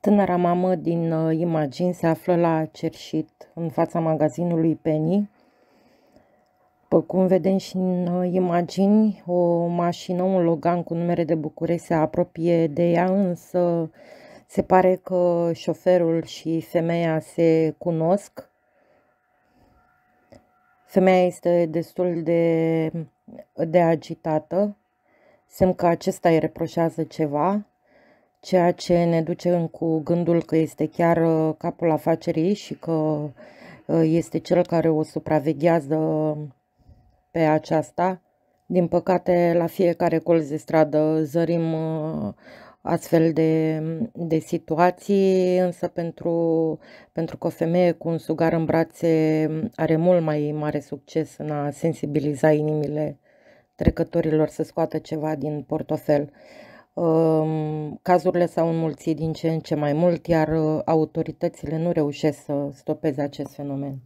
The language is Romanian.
Tânăra mamă din uh, imagini se află la cerșit în fața magazinului Penny. După cum vedem și în uh, imagini, o mașină, un Logan cu numere de București se apropie de ea, însă se pare că șoferul și femeia se cunosc. Femeia este destul de, de agitată, semn că acesta îi reproșează ceva, ceea ce ne duce în cu gândul că este chiar uh, capul afacerii și că uh, este cel care o supraveghează pe aceasta. Din păcate, la fiecare colț de stradă zărim uh, astfel de, de situații, însă pentru, pentru că o femeie cu un sugar în brațe are mult mai mare succes în a sensibiliza inimile trecătorilor să scoată ceva din portofel. Cazurile s-au înmulțit din ce în ce mai mult, iar uh, autoritățile nu reușesc să stopeze acest fenomen.